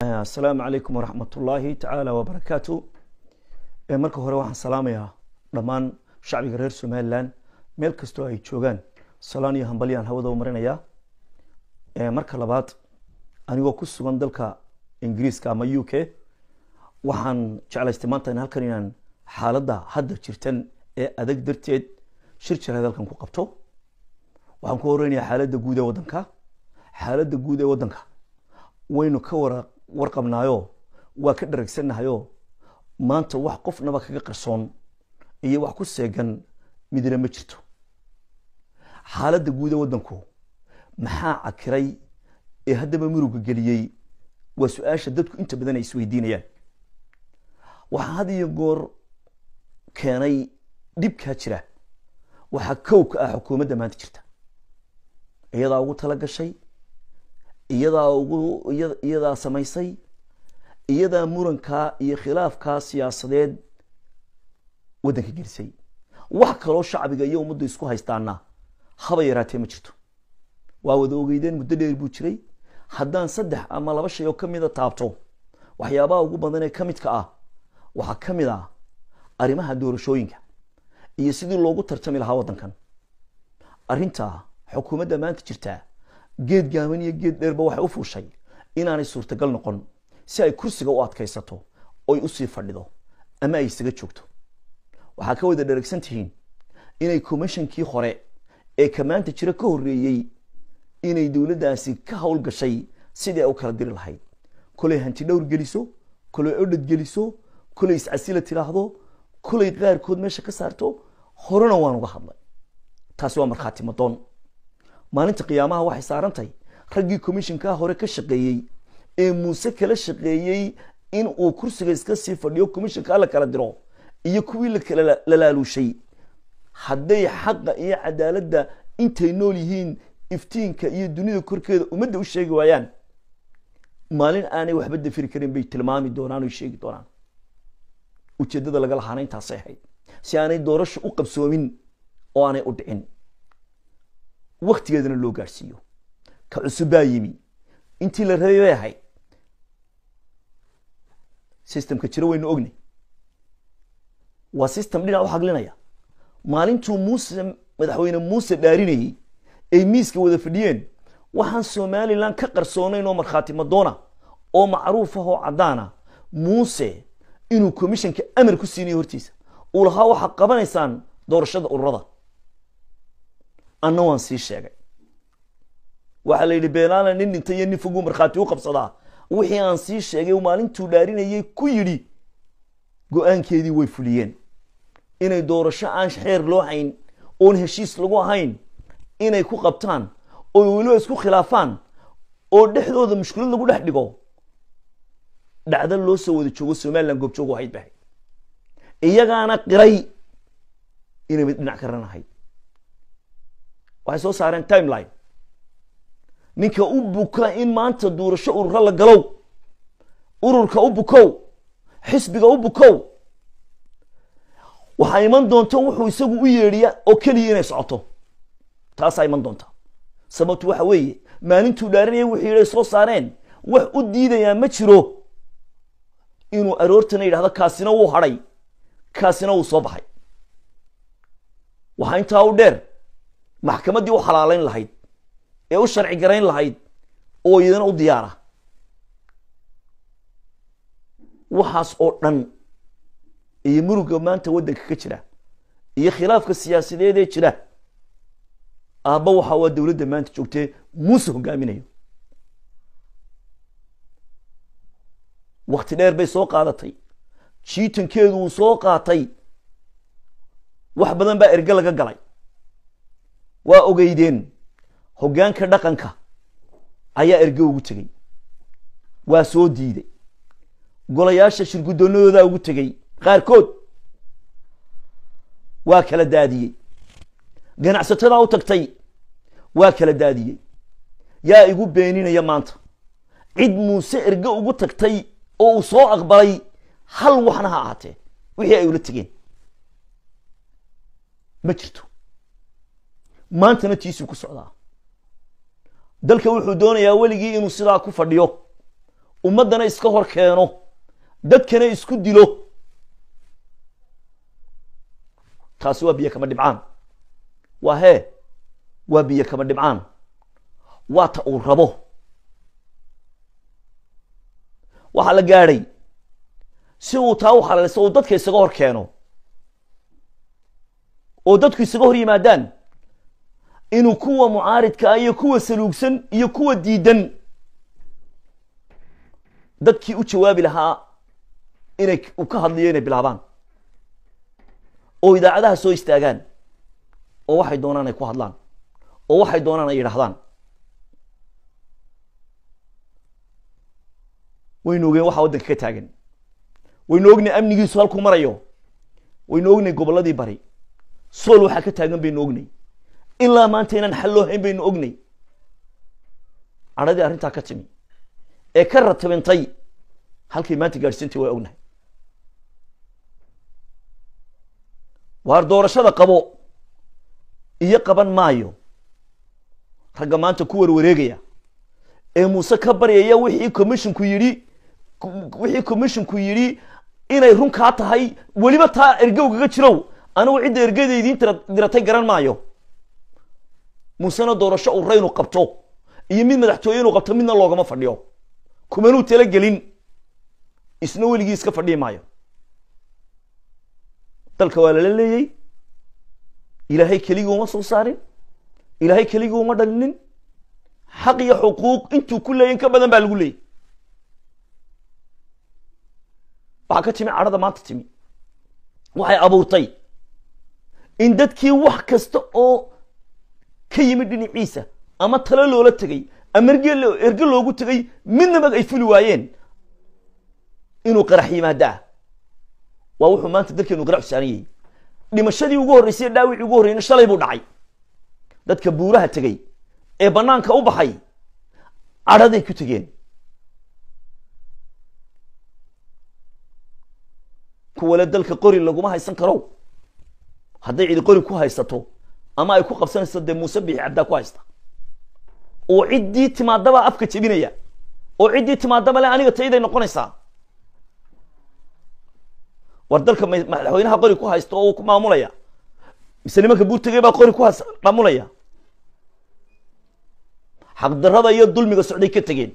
asalaamu calaykum waraxmat ullaahi tacaala wabarakaatu e, marka hore waxaan salaamayaa dhammaan shacbiga reer somalilan meel kastoo ay joogaan salaan iyo hambalyaan hawada u marinayaa e, marka labaad anigoo ku sugan dalka ingiriiska ama u k waxaan jeclaystay maanta in halkan inaan xaaladda hadda jirtan ee adag darteed shir jiraad halkan ku qabto waxaan ku horeynayaa xaaladda guud ee waddanka xaaladda guud ee waddanka waynu ka wara warqabnaayo waa ka dharagsannahayo maanta wax qofnaba kaga qarsoon iyo wax ku seegan midina ma jirto xaaladda guuda waddanku maxaa cakiray ee haddaba murugga geliyey waa su-aasha dadku inta badan ay isweydiinayaan waxaa had iyo goor keenay dhibkaa jira waxaa kow ka ah xukuumadda maanta jirta iyadaa ugu tala gashay iyadaa ugu iyadaa samaysay iyadaa murankaa iyo khilaafkaa siyaasadeed waddanka gelisay wax kaloo shacbiga iyo ummaddu isku haystaanna haba yaraatee ma jirto waa wada ogeydeen muddo dheer buu jiray haddaan saddex ama laba shay oo ka mida taabto waxyaabaha ugu badan ee ka midka ah waxaa ka mid ah arrimaha doorashooyinka iyo sidii loogu tartami lahaa waddankan arrinta xukuumadda maanta jirtaa geed gaaban iyo geed dheerba waxay u fuushay inaanay suurtagal noqon si ay kursiga u adkaysato oy usii fadhido ama ay isaga joogto waxaa ka wada dheragsan tihiin inay commishonkii hore ee kamaanta jiro ka horreeyey inay dowladdaasi ka howl gashay sidii ay u kala diri lahayd kolay hanti dhowr geliso kolay odhad geliso kolay iscasila tidhaahdo kolay qaarkood meesha ka saarto horena waan uga hadlay taasi waa markhaati madoon maalinta qiyaamaha waxay saaran raggii commishinkaa hore ka shaqeeyey ee muuse kala shaqeeyey in uu kursiga iska sii fadhiyo commishinkaa la kala diro iyo kuwii lalaaluushay hadday xaqa iyo cadaaladda intay nool yihiin iftiinka iyo dunida korkeeda ummadda u sheegi waayaan maalin aanay waxba dafiri karin bay tilmaami doonaan oy sheegi doonaan ujeeddada lagala haana intaasay ahayd si aanay doorasha u qabsoomin oo aanay u dhicin waktigeedana loo gaadhsiiyo ka cusub baa yimi intii la rabay bay ahayd systemka jiro waynu ognay waa system dhinac u xaglinaya maalintuu muuse madaxweyne muuse dhaarinayay ay miiska wada fadhiyeen waxaan somalilan ka qarsoonayn oo markhaati madoona oo macruuf ah oo caddaana muuse inuu commissionka amar ku siinayo hortiisa uu lahaa waxaad qabanaysaan doorashada ururada anna waan sii sheegay waxaa la yidhi beenaana nin dhinta iyo nin foguu markhaati u qabsadaa wixii aan sii sheegay maalintuu dhaarinayay ku yidhi go-aankeedii way fuliyeen inay doorasho aan xeer loo hayn oon heshiis lagu ahayn inay ku qabtaan oo weliba isku khilaafaan oo dhexdooda mushkilad lagu dhex dhigo dhacdo loo soo wada joogo somalilan goobjoog ahayd ba iyagaana qiray inayba dhinac karan ahayd waxay soo saareen timeline ninka u buka in maanta duurasho ururo la galow ururka u bukow xisbiga u bukow waxaa iman doonta wuxuu isagu u yeedhiya oo keliya inay socoto taasaa iman doonta sababtu waxa weeye maalintuu dhaarinaya wuxuu yidhi soo saareen wax u diidayaa ma jiro inuu aroortana yidhahdo kaasina wuu hadhay kaasina wuu soo baxay waxaa intaa u dheer maxkamaddii u xalaalayn lahayd ee u sharci garayn lahayd oo iyadana u diyaara waxaas oo dhan iyo murugga maanta waddanka ka jira iyo khilaafka siyaasadeed ee jira aabba waxa waa dowladda maanta joogtee muuse hogaaminayo wakti dheer bay soo qaadatay jiitankeedu uu soo qaatay wax badan baa erge laga galay waa ogeydeen hoggaanka dhaqanka ayaa erge ugu tegey waa soo diiday golayaasha shirgudoonnadoodaa ugu tegey qaarkood waa kala daadiyey ganacsatadaa u tagtay waa kala daadiyey yaa igu beeninaya maanta cid muuse erge ugu tagtay oo uu soo aqbalay hal waxna ha ahaatee wixii ay ula tegeen ma jirto maantana tiisuu ku socdaa dalka wuxuu doonayaa weligii inuu sidaa ku fadhiyo ummaddana iska hor keeno dadkana isku dilo taasi waa biyo kama dhibcaan waa hee waa biyo kama dhibcaan waa ta uu rabo waxaa la gaadhay si uu taa u xalalisto uu dadka isaga hor keeno oo dadku isaga hor yimaadaan inuu kuwa mucaaridkaa ah iyo kuwa saluugsan iyo kuwa diidan dadkii u jawaabi lahaa inay u ka hadliyo inay bilaabaan oo idaacadaha soo istaagaan oo waxay doonaan ay ku hadlaan oo waxay doonaan ay yidhaahdaan waynu ogeen waxaa waddanka ka taagan waynu ognay amnigiisu halkuu marayo waynu ognay gobolladii bari sool waxaa ka taagan baynu ognay ilaa maanta inaan xal loo hayn baynu ognay cadhadii arrintaa ka timi ee ka ratibintay halkay maanta gaadhsiintay waa ognahay waar doorashada qabo iyo qaban maayo ragga maanta ku warwareegaya ee muuse ka baryaya wixii commishinku yidhi wixii commishinku yidhi inay run kaa tahay weliba taa ergow kaga jirow anigu cidda ergadaydin diratay garan maayo muusena doorasho uu raynu qabto iyo mid madaxtooye inuu qabto midna loogama fadhiyo kumanuu tala gelin isna weligii iska fadhii maayo dalka waa lala leeyey ilaahay keligii uma soo saarin ilaahay keligii uma dhalinin xaq iyo xuquuq intuu ku leeyay in ka badan baa lagu leeyay waxaa ka timi cadhada maanta timi waxay abuurtay in dadkii wax kasta oo ka yimid dhinaciisa ama talo loola tegay ama erge loogu tegay midnaba ay fuli waayeen inuu qarax yimaadaa waa wuxuu maanta dalkeenu qarax saaran yahay dhimashadii ugu horreysay dhaawicii ugu horreyna shalay buu dhacay dadka buuraha tegey ee bannaanka u baxay cadhaday ku tegeen kuwale dalka qori laguma haysan karow hadday cidi qori ku haysato ama ay ku qabsanaysa dee muuse bixi cabdaa ku haysta oo ciddii timaadabaa afka jebinaya oo ciddii timaadaba le aniga tayday noqonaysaa war dalka madaxweynaha qori ku haysta oo uu ku maamulaya mise nimanka buurtagee baa qori ku has maamulaya xaqdarada iyo dulmiga socday ka tegeen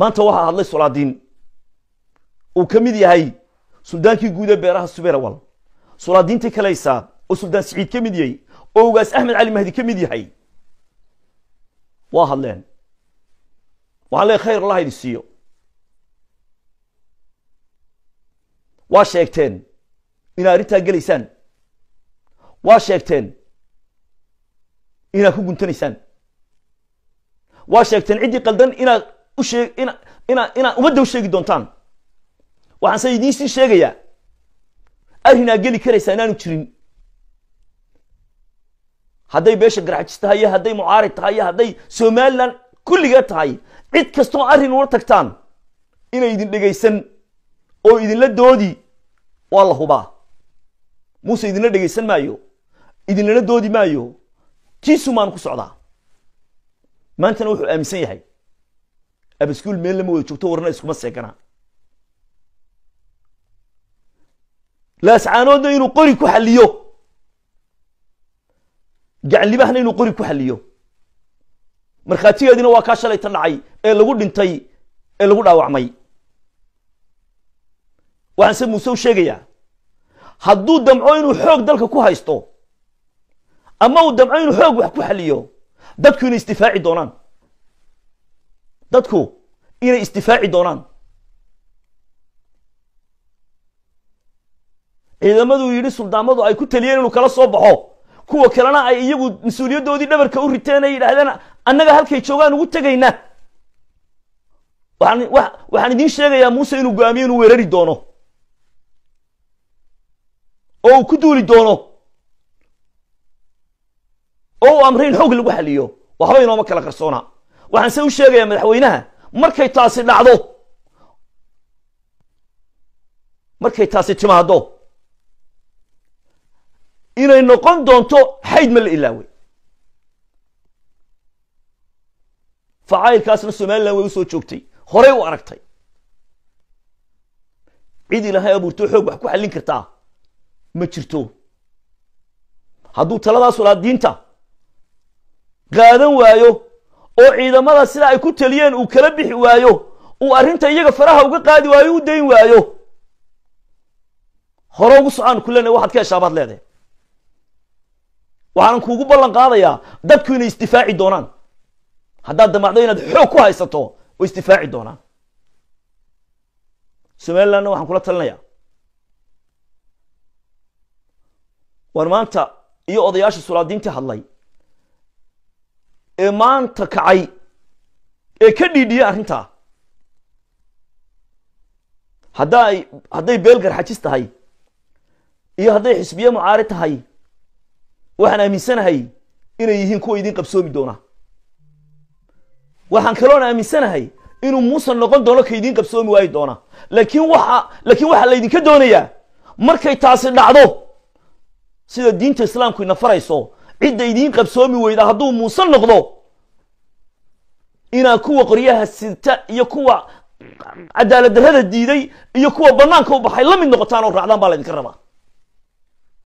maanta waxaa hadlay solaadiin uu ka mid yahay suldaankii guud ee beeraha suberawal sulaadiintii kaleysaa oo suldaan siciid ka mid yahay oo ugaas axmed cali mahdi ka mid yahay waa hadleen waxaan leey khayr allah idin siiyo waa sheegteen inaad arrintaa gelaysaan waa sheegteen inaad ku guntanaysaan waa sheegteen ciddii qaldan inaad usheeg ina ina inaad umadda u sheegi doontaan waxaanse idiin sii sheegayaa arrinaa geli karaysa inaanu jirin hadday beesha garxajis tahay iyo hadday mucaarid tahay iyo hadday somalilan kulligeed tahay cid kastoo arin ula tagtaan inay idin dhegaysan oo idinla doodi waa la hubaa muuse idinla dhegaysan maayo idinlana doodi maayo tiisumaan ku socdaa maantana wuxuu aaminsan yahay abaskuul meel lama wada joogto warna iskuma seeganaa laascaanoodna inuu qori ku xaliyo gacanlimahna inuu qori ku xaliyo markhaatigeediina waa kaa shalay dhacay ee lagu dhintay ee lagu dhaawacmay waxaan se muuse u sheegayaa hadduu damco inuu xoog dalka ku haysto ama uu damco inuu xoog wax ku xaliyo dadku inay isdifaaci doonaan dadku inay isdifaaci doonaan ciidamaduu yidhi suldaamadu ay ku taliyeen inuu kala soo baxo kuwa kalena ay iyagu mas-uuliyaddoodii dhabarka u riteen ay yidhaahdeen annaga halkay joogaan ugu tegaynaa waxaan idiin sheegayaa muuse inuu aamiyo inuu weerari doono oo uu ku duuli doono oo uu amray xoog lagu xaliyo waxba inooma kala qarsoona se u sheegayaa madaxweynaha markay taasi dhacdo markay taasi timaado inay noqon doonto xayd ma la ilaaway facaylkaasna somaliland way usoo joogtay horey u aragtay cid ilaahay abuurto xoog wax ku xallin kartaa ma jirto hadduu taladaa sulaadiinta qaadan waayo oo ciidamada sidaa ay ku taliyeen uu kala bixi waayo uu arrinta iyaga faraha uga qaadi waayo u dayn waayo hore ugu socaan ku lena waxaad ka heshaa baad leedahay waxaanan kuugu ballan qaadayaa dadku inay isdifaaci doonaan haddaad damacdo inaad xoog ku haysato oo isdifaaci doonaan somalilandna waxaan kula talinayaa war maanta iyo odayaasha sulaadiinta hadlay ee maanta kacay ee ka dhiidhiyay arrintaa hadday ay hadday xajis tahay iyo hadday xisbiye mucaari tahay waxaan aaminsanahay inay yihiin kuwa idin qabsoomi doona waxaan kaloon aaminsanahay inuu muuse noqon doono ka idin qabsoomi waayi doona laakiin waa laakiin waxaa laydinka doonayaa markay taasi dhacdo sida diinta islaamku ina farayso cidda idiin qabsoomi weyda hadduu muuse noqdo inaa kuwa qoryaha sirta iyo kuwa cadaalad darrada diiday iyo kuwa bannaanka u baxay la mid noqotaan oo raacdaan baa laydinka rabaa